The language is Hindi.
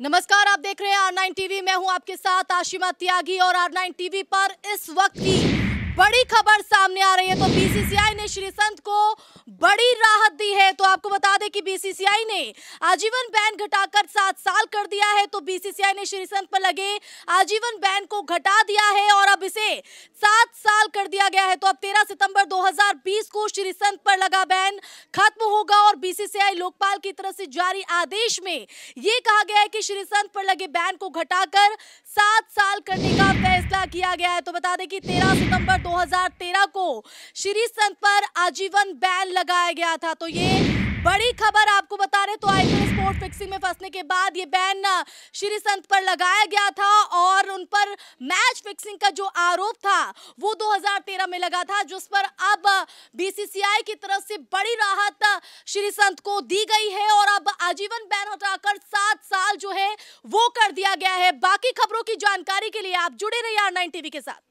नमस्कार आप देख रहे हैं आर नाइन टीवी मैं हूं आपके साथ आशिमा त्यागी और आर नाइन टीवी पर इस वक्त की बड़ी खबर सामने आ रही है तो बीसीसीआई ने श्री संत को बड़ी है कि बीसीसीआई ने आजीवन बैन घटाकर सात साल कर दिया है तो बीसीसीआई ने श्री संत पर लगे आजीवन बैन को घटा दिया है और अब इसे सात साल कर दिया गया है तो अब तेरह सितंबर 2020 को श्री संत पर लगा बैन खत्म होगा और बीसीसीआई लोकपाल की तरफ से जारी आदेश में यह कहा गया है कि श्री संत पर लगे बैन को घटाकर सात साल करने का फैसला किया गया है तो बता दें कि 13 सितंबर 2013 को श्री संत पर आजीवन बैन लगाया गया था तो ये बड़ी खबर आपको बता रहे तो आईपीएल स्पोर्ट फिक्सिंग में फंसने के बाद ये बैन श्री संत पर लगाया गया था और उन पर मैच फिक्सिंग का जो आरोप था वो 2013 में लगा था जिस पर अब बीसीसीआई की तरफ से बड़ी राहत श्री संत को दी गई है और अब आजीवन बैन हटाकर सात साल जो है वो कर दिया गया है बाकी खबरों की जानकारी के लिए आप जुड़े रहिए आर नाइन टीवी के साथ